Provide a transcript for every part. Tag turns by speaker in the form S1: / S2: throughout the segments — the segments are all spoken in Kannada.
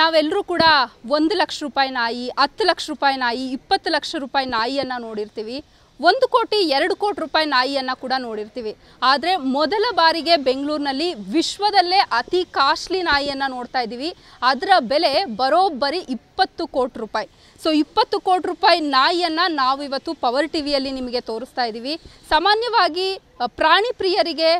S1: ನಾವೆಲ್ಲರೂ ಕೂಡ ಒಂದು ಲಕ್ಷ ರೂಪಾಯಿ ನಾಯಿ ಹತ್ತು ಲಕ್ಷ ರೂಪಾಯಿ ನಾಯಿ ಇಪ್ಪತ್ತು ಲಕ್ಷ ರೂಪಾಯಿ ನಾಯಿಯನ್ನು ನೋಡಿರ್ತೀವಿ ಒಂದು ಕೋಟಿ ಎರಡು ಕೋಟಿ ರೂಪಾಯಿ ನಾಯಿಯನ್ನು ಕೂಡ ನೋಡಿರ್ತೀವಿ ಆದರೆ ಮೊದಲ ಬಾರಿಗೆ ಬೆಂಗಳೂರಿನಲ್ಲಿ ವಿಶ್ವದಲ್ಲೇ ಅತಿ ಕಾಸ್ಟ್ಲಿ ನಾಯಿಯನ್ನು ನೋಡ್ತಾ ಇದ್ದೀವಿ ಅದರ ಬೆಲೆ ಬರೋಬ್ಬರಿ ಇಪ್ಪತ್ತು ಕೋಟಿ ರೂಪಾಯಿ ಸೊ ಇಪ್ಪತ್ತು ಕೋಟಿ ರೂಪಾಯಿ ನಾಯಿಯನ್ನು ಇವತ್ತು ಪವರ್ ಟಿ ವಿಯಲ್ಲಿ ನಿಮಗೆ ತೋರಿಸ್ತಾ ಇದ್ದೀವಿ ಸಾಮಾನ್ಯವಾಗಿ ಪ್ರಾಣಿ ಪ್ರಿಯರಿಗೆ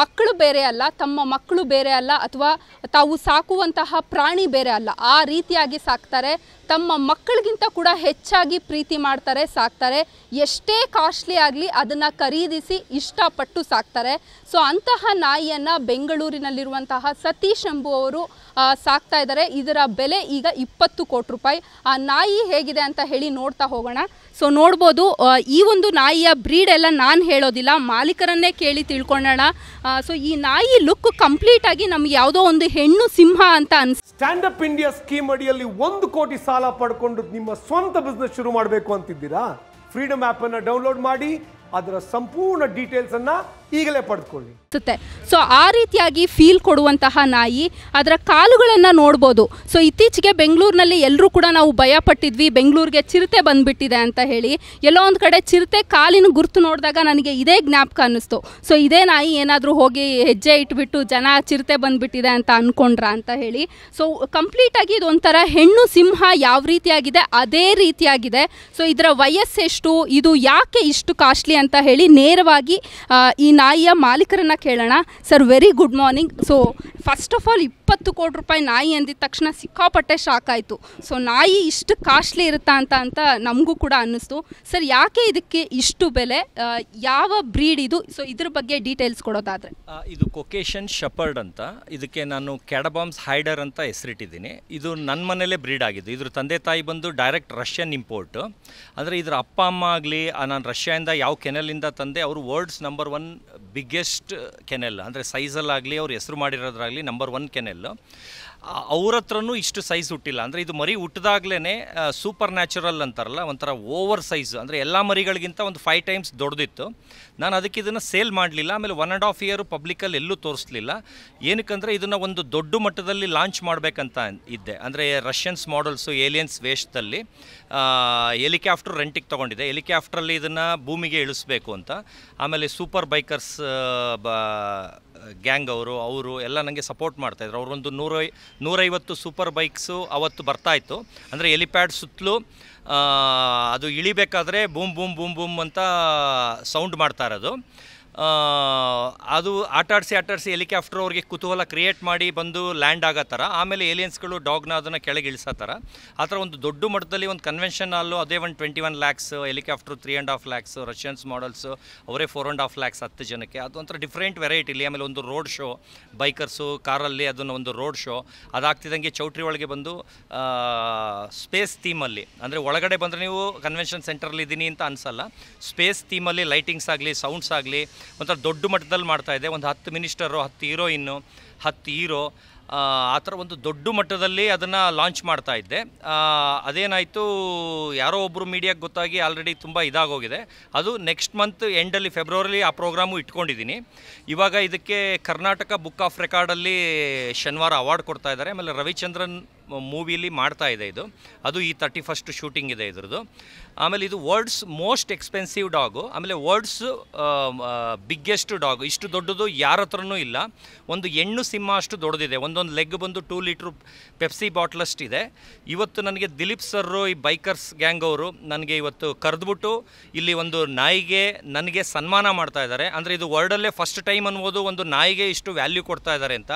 S1: ಮಕ್ಕಳು ಬೇರೆ ಅಲ್ಲ ತಮ್ಮ ಮಕ್ಕಳು ಬೇರೆ ಅಲ್ಲ ಅಥವಾ ತಾವು ಸಾಕುವಂತಹ ಪ್ರಾಣಿ ಬೇರೆ ಅಲ್ಲ ಆ ರೀತಿಯಾಗಿ ಸಾಕ್ತಾರೆ ತಮ್ಮ ಮಕ್ಕಳಿಗಿಂತ ಕೂಡ ಹೆಚ್ಚಾಗಿ ಪ್ರೀತಿ ಮಾಡ್ತಾರೆ ಸಾಕ್ತಾರೆ ಎಷ್ಟೇ ಕಾಸ್ಟ್ಲಿ ಆಗಲಿ ಅದನ್ನು ಖರೀದಿಸಿ ಇಷ್ಟಪಟ್ಟು ಸಾಕ್ತಾರೆ ಸೊ ಅಂತಹ ನಾಯಿಯನ್ನು ಬೆಂಗಳೂರಿನಲ್ಲಿರುವಂತಹ ಸತೀಶ್ ಎಂಬುವವರು ಅವರು ಸಾಕ್ತಾ ಇದ್ದಾರೆ ಇದರ ಬೆಲೆ ಈಗ ಇಪ್ಪತ್ತು ಕೋಟಿ ರೂಪಾಯಿ ಆ ನಾಯಿ ನಾಯಿ ಹೇಗಿದೆ ಅಂತ ಹೇಳಿ ನೋಡ್ತಾ ಹೋಗೋಣ ಸೊ ನೋಡ್ಬೋದು ಈ ಒಂದು ನಾಯಿಯ ಬ್ರೀಡ್ ಎಲ್ಲ ನಾನು ಹೇಳೋದಿಲ್ಲ ಮಾಲೀಕರನ್ನೇ ಕೇಳಿ ತಿಳ್ಕೊಳ್ಳೋಣ ಸೊ ಈ ನಾಯಿ ಲುಕ್ ಕಂಪ್ಲೀಟ್ ಆಗಿ ನಮ್ಗೆ ಯಾವುದೋ ಒಂದು ಹೆಣ್ಣು ಸಿಂಹ ಅಂತ ಅನ್ಸ್ ಸ್ಟ್ಯಾಂಡ್ ಅಪ್
S2: ಇಂಡಿಯಾ ಸ್ಕೀಮ್ ಅಡಿಯಲ್ಲಿ ಒಂದು ಕೋಟಿ ಸಾಲ ಪಡ್ಕೊಂಡು ನಿಮ್ಮ ಸ್ವಂತ ಬಿಸ್ನೆಸ್ ಶುರು ಮಾಡಬೇಕು ಅಂತಿದ್ದೀರಾ ಫ್ರೀಡಮ್ ಆ್ಯಪನ್ನು ಡೌನ್ಲೋಡ್ ಮಾಡಿ ಅದರ ಸಂಪೂರ್ಣ ಡೀಟೇಲ್ಸ್ ಅನ್ನ ಈಗಲೇ ಪಡೆದುಕೊಳ್ಳಿ
S1: ಸೊ ಆ ರೀತಿಯಾಗಿ ಫೀಲ್ ಕೊಡುವಂತಹ ನಾಯಿ ಅದರ ಕಾಲುಗಳನ್ನು ನೋಡ್ಬೋದು ಸೊ ಇತ್ತೀಚೆಗೆ ಬೆಂಗಳೂರಿನಲ್ಲಿ ಎಲ್ಲರೂ ಕೂಡ ನಾವು ಭಯ ಪಟ್ಟಿದ್ವಿ ಬೆಂಗಳೂರಿಗೆ ಚಿರತೆ ಬಂದ್ಬಿಟ್ಟಿದೆ ಅಂತ ಹೇಳಿ ಎಲ್ಲೋ ಒಂದು ಕಡೆ ಚಿರತೆ ಕಾಲಿನ ಗುರುತು ನೋಡಿದಾಗ ನನಗೆ ಇದೇ ಜ್ಞಾಪಕ ಅನ್ನಿಸ್ತು ಸೊ ಇದೇ ನಾಯಿ ಏನಾದರೂ ಹೋಗಿ ಹೆಜ್ಜೆ ಇಟ್ಬಿಟ್ಟು ಜನ ಚಿರತೆ ಬಂದ್ಬಿಟ್ಟಿದೆ ಅಂತ ಅನ್ಕೊಂಡ್ರ ಅಂತ ಹೇಳಿ ಸೊ ಕಂಪ್ಲೀಟಾಗಿ ಇದೊಂಥರ ಹೆಣ್ಣು ಸಿಂಹ ಯಾವ ರೀತಿಯಾಗಿದೆ ಅದೇ ರೀತಿಯಾಗಿದೆ ಸೊ ಇದರ ವಯಸ್ಸೆಷ್ಟು ಇದು ಯಾಕೆ ಇಷ್ಟು ಕಾಸ್ಟ್ಲಿ ಅಂತ ಹೇಳಿ ನೇರವಾಗಿ ಈ ನಾಯಿಯ ಮಾಲೀಕರನ್ನು ಕೇಳೋಣ sir very good morning so first of all ಇಪ್ಪತ್ತು ಕೋಟಿ ರೂಪಾಯಿ ನಾಯಿ ಅಂದಿದ ತಕ್ಷಣ ಸಿಕ್ಕಾಪಟ್ಟೆ ಶಾಕ್ ಆಯಿತು ಸೊ ನಾಯಿ ಇಷ್ಟು ಕಾಸ್ಟ್ಲಿ ಇರುತ್ತಾ ಅಂತ ಅಂತ ನಮಗೂ ಕೂಡ ಅನ್ನಿಸ್ತು ಸರ್ ಯಾಕೆ ಇದಕ್ಕೆ ಇಷ್ಟು ಬೆಲೆ ಯಾವ ಬ್ರೀಡ್ ಇದು ಸೊ ಇದ್ರ ಬಗ್ಗೆ ಡೀಟೇಲ್ಸ್ ಕೊಡೋದಾದರೆ
S2: ಇದು ಕೊಕೇಶನ್ ಶಪರ್ಡ್ ಅಂತ ಇದಕ್ಕೆ ನಾನು ಕ್ಯಾಡಬಾಮ್ಸ್ ಹೈಡರ್ ಅಂತ ಹೆಸರಿಟ್ಟಿದ್ದೀನಿ ಇದು ನನ್ನ ಮನೇಲೆ ಬ್ರೀಡ್ ಆಗಿದ್ದು ಇದ್ರ ತಂದೆ ತಾಯಿ ಬಂದು ಡೈರೆಕ್ಟ್ ರಷ್ಯನ್ ಇಂಪೋರ್ಟ್ ಅಂದರೆ ಇದರ ಅಪ್ಪ ಅಮ್ಮ ಆಗಲಿ ನಾನು ರಷ್ಯಾದಿಂದ ಯಾವ ಕೆನಲಿಂದ ತಂದೆ ಅವರು world's number one biggest kennel ಅಂದರೆ ಸೈಜಲ್ಲಾಗಲಿ ಅವ್ರು ಹೆಸರು ಮಾಡಿರೋದ್ರಾಗಲಿ ನಂಬರ್ ಒನ್ ಕೆನೆಲ್ ಅವ್ರ ಹತ್ರನೂ ಇಷ್ಟು ಸೈಜ್ ಹುಟ್ಟಿಲ್ಲ ಅಂದರೆ ಇದು ಮರಿ ಹುಟ್ಟಿದಾಗ್ಲೇ ಸೂಪರ್ ನ್ಯಾಚುರಲ್ ಅಂತಾರಲ್ಲ ಒಂಥರ ಓವರ್ ಸೈಜ್ ಅಂದರೆ ಎಲ್ಲ ಮರಿಗಳಿಗಿಂತ ಒಂದು ಫೈವ್ ಟೈಮ್ಸ್ ದೊಡ್ಡದಿತ್ತು ನಾನು ಅದಕ್ಕೆ ಇದನ್ನು ಸೇಲ್ ಮಾಡಲಿಲ್ಲ ಆಮೇಲೆ ಒನ್ ಆ್ಯಂಡ್ ಹಾಫ್ ಇಯರು ಪಬ್ಲಿಕಲ್ಲಿ ಎಲ್ಲೂ ತೋರಿಸಲಿಲ್ಲ ಏನಕ್ಕಂದರೆ ಇದನ್ನು ಒಂದು ದೊಡ್ಡ ಮಟ್ಟದಲ್ಲಿ ಲಾಂಚ್ ಮಾಡಬೇಕಂತ ಇದ್ದೆ ಅಂದರೆ ರಷ್ಯನ್ಸ್ ಮಾಡಲ್ಸು ಏಲಿಯನ್ಸ್ ವೇಷದಲ್ಲಿ ಹೆಲಿಕ್ಯಾಪ್ಟರ್ ರೆಂಟಿಗೆ ತೊಗೊಂಡಿದೆ ಎಲಿಕ್ಯಾಫ್ಟ್ರಲ್ಲಿ ಇದನ್ನು ಭೂಮಿಗೆ ಇಳಿಸ್ಬೇಕು ಅಂತ ಆಮೇಲೆ ಸೂಪರ್ ಬೈಕರ್ಸ್ ಬ ಗ್ಯಾಂಗ್ ಅವರು ಅವರು ಎಲ್ಲ ನನಗೆ ಸಪೋರ್ಟ್ ಮಾಡ್ತಾಯಿದ್ರು ಅವರೊಂದು ನೂರ ನೂರೈವತ್ತು ಸೂಪರ್ ಬೈಕ್ಸು ಅವತ್ತು ಬರ್ತಾಯಿತ್ತು ಅಂದರೆ ಎಲಿಪ್ಯಾಡ್ ಸುತ್ತಲೂ ಅದು ಇಳಿಬೇಕಾದ್ರೆ ಬೂಮ್ ಬೂಮ್ ಬೂಮ್ ಬೂಮ್ ಅಂತ ಸೌಂಡ್ ಮಾಡ್ತಾ ಇರೋದು ಅದು ಆಟಾಡಿಸಿ ಆಟಾಡಿಸಿ ಹೆಲಿಕಾಪ್ಟರ್ ಅವ್ರಿಗೆ ಕುತೂಹಲ ಕ್ರಿಯೇಟ್ ಮಾಡಿ ಬಂದು ಲ್ಯಾಂಡ್ ಆಗೋ ಥರ ಆಮೇಲೆ ಏಲಿಯನ್ಸ್ಗಳು ಡಾಗ್ನ ಅದನ್ನು ಕೆಳಗೆ ಇಳಿಸೋ ಥರ ಆ ಥರ ಒಂದು ದೊಡ್ಡ ಮಟ್ಟದಲ್ಲಿ ಒಂದು ಕನ್ವೆನ್ಷನ್ ಅಲ್ಲೂ ಅದೇ ಒಂದು twenty one lakhs helicopter three and half lakhs Russians models ಅವರೇ ಫೋರ್ ಆ್ಯಂಡ್ ಹಾಫ್ ಲ್ಯಾಕ್ಸ್ ಹತ್ತು ಜನಕ್ಕೆ ಅದು ಒಂಥರ ಡಿಫ್ರೆಂಟ್ ವೆರೈಟಿಲಿ ಆಮೇಲೆ ಒಂದು ರೋಡ್ ಶೋ ಬೈಕರ್ಸು ಕಾರಲ್ಲಿ ಅದನ್ನು ಒಂದು ರೋಡ್ ಶೋ ಅದಾಗ್ತಿದ್ದಂಗೆ ಚೌಟ್ರಿ ಒಳಗೆ ಬಂದು ಸ್ಪೇಸ್ ಥೀಮಲ್ಲಿ ಅಂದರೆ ಒಳಗಡೆ ಬಂದರೆ ನೀವು ಕನ್ವೆನ್ಷನ್ ಸೆಂಟ್ರಲ್ಲಿ ಇದ್ದೀನಿ ಅಂತ ಅನಿಸಲ್ಲ ಸ್ಪೇಸ್ ಥೀಮಲ್ಲಿ ಲೈಟಿಂಗ್ಸ್ ಆಗಲಿ ಸೌಂಡ್ಸ್ ಆಗಲಿ ಒಂಥರ ದೊಡ್ಡ ಮಟ್ಟದಲ್ಲಿ ಮಾಡ್ತಾಯಿದೆ ಒಂದು ಹತ್ತು ಮಿನಿಸ್ಟರು ಹತ್ತು ಹೀರೋಯಿನ್ನು ಹತ್ತು ಹೀರೋ ಆ ಥರ ಒಂದು ದೊಡ್ಡ ಮಟ್ಟದಲ್ಲಿ ಅದನ್ನು ಲಾಂಚ್ ಮಾಡ್ತಾ ಇದ್ದೆ ಅದೇನಾಯಿತು ಯಾರೋ ಒಬ್ಬರು ಮೀಡಿಯಾಗೆ ಗೊತ್ತಾಗಿ ಆಲ್ರೆಡಿ ತುಂಬ ಇದಾಗೋಗಿದೆ ಅದು ನೆಕ್ಸ್ಟ್ ಮಂತ್ ಎಂಡಲ್ಲಿ ಫೆಬ್ರವರಿಲಿ ಆ ಪ್ರೋಗ್ರಾಮು ಇಟ್ಕೊಂಡಿದ್ದೀನಿ ಇವಾಗ ಇದಕ್ಕೆ ಕರ್ನಾಟಕ ಬುಕ್ ಆಫ್ ರೆಕಾರ್ಡಲ್ಲಿ ಶನಿವಾರ ಅವಾರ್ಡ್ ಕೊಡ್ತಾ ಇದ್ದಾರೆ ಆಮೇಲೆ ರವಿಚಂದ್ರನ್ ಮೂವಿಲಿ ಮಾಡ್ತಾ ಇದೆ ಇದು ಅದು ಈ ತರ್ಟಿ ಫಸ್ಟ್ ಶೂಟಿಂಗ್ ಇದೆ ಇದ್ರದ್ದು ಆಮೇಲೆ ಇದು ವರ್ಡ್ಸ್ ಮೋಸ್ಟ್ ಎಕ್ಸ್ಪೆನ್ಸಿವ್ ಡಾಗು ಆಮೇಲೆ ವರ್ಡ್ಸ್ ಬಿಗ್ಗೆಸ್ಟ್ ಡಾಗು ಇಷ್ಟು ದೊಡ್ಡದು ಯಾರ ಹತ್ರನೂ ಇಲ್ಲ ಒಂದು ಹೆಣ್ಣು ಸಿಂಹ ಅಷ್ಟು ದೊಡ್ಡದಿದೆ ಒಂದು ಒಂದು ಲೆಗ್ ಬಂದು ಟೂ ಲೀಟ್ರ್ ಪೆಪ್ಸಿ ಬಾಟ್ಲಷ್ಟಿದೆ ಇವತ್ತು ನನಗೆ ದಿಲೀಪ್ ಸರ್ರು ಈ ಬೈಕರ್ಸ್ ಗ್ಯಾಂಗ್ ಅವರು ನನಗೆ ಇವತ್ತು ಕರೆದ್ಬಿಟ್ಟು ಇಲ್ಲಿ ಒಂದು ನಾಯಿಗೆ ನನಗೆ ಸನ್ಮಾನ ಮಾಡ್ತಾ ಇದ್ದಾರೆ ಅಂದರೆ ಇದು ವರ್ಲ್ಡಲ್ಲೇ ಫಸ್ಟ್ ಟೈಮ್ ಅನ್ಬೋದು ಒಂದು ನಾಯಿಗೆ ಇಷ್ಟು ವ್ಯಾಲ್ಯೂ ಕೊಡ್ತಾ ಇದ್ದಾರೆ ಅಂತ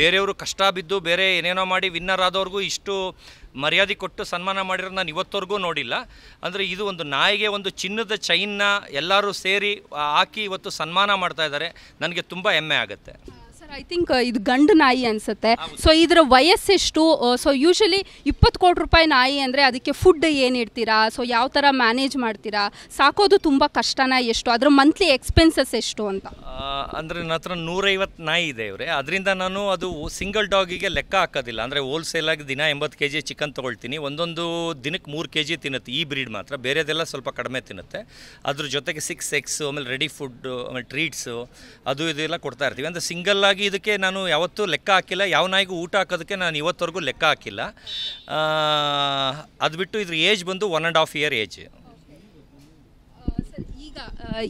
S2: ಬೇರೆಯವರು ಕಷ್ಟ ಬಿದ್ದು ಬೇರೆ ಏನೇನೋ ಮಾಡಿ ವಿನ್ನರ್ ಆದವ್ರಿಗೂ ಇಷ್ಟು ಮರ್ಯಾದೆ ಕೊಟ್ಟು ಸನ್ಮಾನ ಮಾಡಿರೋ ನಾನು ಇವತ್ತವರೆಗೂ ನೋಡಿಲ್ಲ ಅಂದರೆ ಇದು ಒಂದು ನಾಯಿಗೆ ಒಂದು ಚಿನ್ನದ ಚೈನ್ನ ಎಲ್ಲರೂ ಸೇರಿ ಹಾಕಿ ಇವತ್ತು ಸನ್ಮಾನ ಮಾಡ್ತಾ ಇದ್ದಾರೆ ನನಗೆ ತುಂಬ ಹೆಮ್ಮೆ ಆಗುತ್ತೆ
S1: ಸರ್ ಐ ಥಿಂಕ್ ಇದು ಗಂಡು ನಾಯಿ ಅನ್ಸುತ್ತೆ ಸೊ ಇದರ ವಯಸ್ಸೆಷ್ಟು ಸೊ ಯೂಶಲಿ ಇಪ್ಪತ್ತು ಕೋಟಿ ರೂಪಾಯಿ ನಾಯಿ ಅಂದರೆ ಅದಕ್ಕೆ ಫುಡ್ ಏನು ಇಡ್ತೀರಾ ಸೊ ಯಾವ ಥರ ಮ್ಯಾನೇಜ್ ಮಾಡ್ತೀರಾ ಸಾಕೋದು ತುಂಬ ಕಷ್ಟನ ಎಷ್ಟು ಅದರ ಮಂತ್ಲಿ ಎಕ್ಸ್ಪೆನ್ಸಸ್ ಎಷ್ಟು ಅಂತ
S2: ಅಂದರೆ ನನ್ನ ಹತ್ರ ನೂರೈವತ್ತು ನಾಯಿ ಇದೆ ಇವರೇ ಅದರಿಂದ ನಾನು ಅದು ಸಿಂಗಲ್ ಡಾಗಿಗೆ ಲೆಕ್ಕ ಹಾಕೋದಿಲ್ಲ ಅಂದರೆ ಆಗಿ ದಿನ ಎಂಬತ್ತು ಕೆ ಜಿ ಚಿಕನ್ ತೊಗೊಳ್ತೀನಿ ಒಂದೊಂದು ದಿನಕ್ಕೆ ಮೂರು ಕೆ ಜಿ ತಿನ್ನುತ್ತೆ ಈ ಬ್ರೀಡ್ ಮಾತ್ರ ಬೇರೆದೆಲ್ಲ ಸ್ವಲ್ಪ ಕಡಿಮೆ ತಿನ್ನುತ್ತೆ ಅದ್ರ ಜೊತೆಗೆ ಸಿಕ್ಸ್ ಎಕ್ಸು ಆಮೇಲೆ ರೆಡಿ ಫುಡ್ ಆಮೇಲೆ ಟ್ರೀಟ್ಸು ಅದು ಇದೆಲ್ಲ ಕೊಡ್ತಾ ಇರ್ತೀವಿ ಅಂದರೆ ಸಿಂಗಲ್ ಹಾಗಾಗಿ ಇದಕ್ಕೆ ನಾನು ಯಾವತ್ತೂ ಲೆಕ್ಕ ಹಾಕಿಲ್ಲ ಯಾವ ನಾಯಿಗೂ ಊಟ ಹಾಕೋದಕ್ಕೆ ನಾನು ಇವತ್ತವರೆಗೂ ಲೆಕ್ಕ ಹಾಕಿಲ್ಲ ಅದು ಬಿಟ್ಟು ಇದ್ರ ಏಜ್ ಬಂದು one and half year age
S1: ಈಗ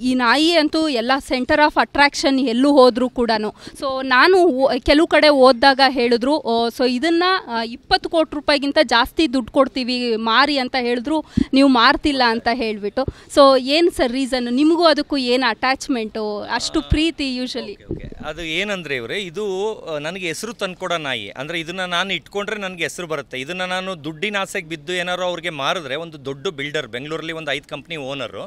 S1: ಈ ನಾಯಿ ಅಂತೂ ಎಲ್ಲ ಸೆಂಟರ್ ಆಫ್ ಅಟ್ರಾಕ್ಷನ್ ಎಲ್ಲೂ ಹೋದರೂ ಕೂಡ ಸೊ ನಾನು ಕೆಲವು ಕಡೆ ಓದಿದಾಗ ಹೇಳಿದ್ರು ಸೊ ಇದನ್ನು ಇಪ್ಪತ್ತು ಕೋಟಿ ರೂಪಾಯಿಗಿಂತ ಜಾಸ್ತಿ ದುಡ್ಡು ಕೊಡ್ತೀವಿ ಮಾರಿ ಅಂತ ಹೇಳಿದ್ರು ನೀವು ಮಾರ್ತಿಲ್ಲ ಅಂತ ಹೇಳಿಬಿಟ್ಟು ಸೊ ಏನು ಸರ್ ರೀಸನ್ ನಿಮಗೂ ಅದಕ್ಕೂ ಏನು ಅಟ್ಯಾಚ್ಮೆಂಟು ಅಷ್ಟು ಪ್ರೀತಿ ಯೂಶ್ವಲಿ
S2: ಅದು ಏನಂದರೆ ಇವರೇ ಇದು ನನಗೆ ಹೆಸರು ತಂದುಕೊಡೋ ನಾಯಿ ಅಂದರೆ ಇದನ್ನು ನಾನು ಇಟ್ಕೊಂಡ್ರೆ ನನಗೆ ಹೆಸರು ಬರುತ್ತೆ ಇದನ್ನು ನಾನು ದುಡ್ಡಿನ ಆಸೆಗೆ ಬಿದ್ದು ಏನಾರು ಅವ್ರಿಗೆ ಮಾರಿದ್ರೆ ಒಂದು ದೊಡ್ಡ ಬಿಲ್ಡರ್ ಬೆಂಗಳೂರಲ್ಲಿ ಒಂದು ಐದು ಕಂಪ್ನಿ ಓನರು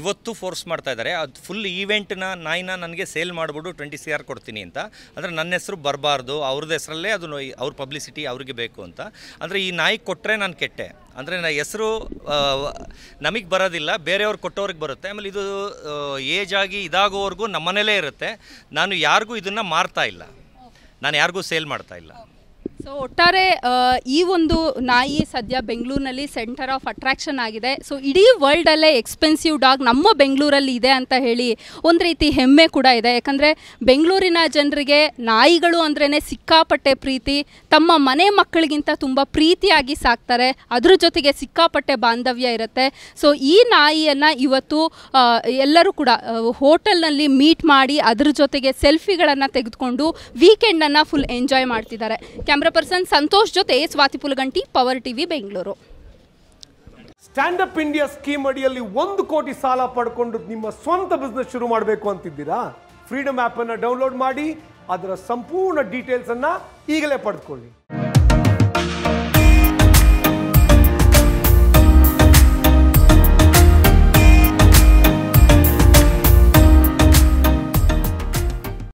S2: ಇವತ್ತು ಫೋರ್ಸ್ ಮಾಡ್ತಾ ಇದ್ದಾರೆ ಅದು ಫುಲ್ ಈವೆಂಟ್ನ ನಾಯಿನ ನನಗೆ ಸೇಲ್ ಮಾಡಿಬಿಟ್ಟು ಟ್ವೆಂಟಿ ಸಿ ಆರ್ ಕೊಡ್ತೀನಿ ಅಂತ ಅಂದರೆ ನನ್ನ ಹೆಸರು ಬರಬಾರ್ದು ಅವ್ರದ್ದು ಹೆಸರಲ್ಲೇ ಅದು ಅವ್ರ ಪಬ್ಲಿಸಿಟಿ ಅವ್ರಿಗೆ ಬೇಕು ಅಂತ ಅಂದರೆ ಈ ನಾಯಿ ಕೊಟ್ಟರೆ ನಾನು ಕೆಟ್ಟೆ ಅಂದರೆ ನನ್ನ ಹೆಸರು ನಮಗೆ ಬರೋದಿಲ್ಲ ಬೇರೆಯವ್ರು ಕೊಟ್ಟವ್ರಿಗೆ ಬರುತ್ತೆ ಆಮೇಲೆ ಇದು ಏಜ್ ಆಗಿ ಇದಾಗೋವರೆಗೂ ನಮ್ಮನೇಲೇ ಇರುತ್ತೆ ನಾನು ಯಾರಿಗೂ ಇದನ್ನು ಮಾರ್ತಾ ಇಲ್ಲ ನಾನು ಯಾರಿಗೂ ಸೇಲ್ ಮಾಡ್ತಾ ಇಲ್ಲ
S1: ಸೊ ಒಟ್ಟಾರೆ ಈ ಒಂದು ನಾಯಿ ಸದ್ಯ ಬೆಂಗಳೂರಿನಲ್ಲಿ ಸೆಂಟರ್ ಆಫ್ ಅಟ್ರಾಕ್ಷನ್ ಆಗಿದೆ ಸೊ ಇಡೀ ವರ್ಲ್ಡಲ್ಲೇ ಎಕ್ಸ್ಪೆನ್ಸಿವ್ ಡಾಗ್ ನಮ್ಮ ಬೆಂಗಳೂರಲ್ಲಿ ಇದೆ ಅಂತ ಹೇಳಿ ಒಂದು ರೀತಿ ಹೆಮ್ಮೆ ಕೂಡ ಇದೆ ಯಾಕಂದರೆ ಬೆಂಗಳೂರಿನ ಜನರಿಗೆ ನಾಯಿಗಳು ಅಂದ್ರೇ ಸಿಕ್ಕಾಪಟ್ಟೆ ಪ್ರೀತಿ ತಮ್ಮ ಮನೆ ಮಕ್ಕಳಿಗಿಂತ ತುಂಬ ಪ್ರೀತಿಯಾಗಿ ಸಾಕ್ತಾರೆ ಅದ್ರ ಜೊತೆಗೆ ಸಿಕ್ಕಾಪಟ್ಟೆ ಬಾಂಧವ್ಯ ಇರುತ್ತೆ ಸೊ ಈ ನಾಯಿಯನ್ನು ಇವತ್ತು ಎಲ್ಲರೂ ಕೂಡ ಹೋಟೆಲ್ನಲ್ಲಿ ಮೀಟ್ ಮಾಡಿ ಅದ್ರ ಜೊತೆಗೆ ಸೆಲ್ಫಿಗಳನ್ನು ತೆಗೆದುಕೊಂಡು ವೀಕೆಂಡನ್ನು ಫುಲ್ ಎಂಜಾಯ್ ಮಾಡ್ತಿದ್ದಾರೆ ಕ್ಯಾಮ್ರಾ ಪರ್ಸನ್ ಸಂತೋಷ್ ಜೊತೆ Swathi Pulaganti Power TV Bengaluru
S2: stand up India scheme ಅಡಿಯಲ್ಲಿ ಒಂದು ಕೋಟಿ ಸಾಲ ಪಡ್ಕೊಂಡು ನಿಮ್ಮ ಸ್ವಂತ ಬಿಸ್ನೆಸ್ ಶುರು ಮಾಡಬೇಕು ಅಂತಿದ್ದೀರಾ ಫ್ರೀಡಮ್ ಆ್ಯಪನ್ನು ಡೌನ್ಲೋಡ್ ಮಾಡಿ ಅದರ ಸಂಪೂರ್ಣ ಡೀಟೇಲ್ಸ್ ಅನ್ನ ಈಗಲೇ ಪಡೆದುಕೊಳ್ಳಿ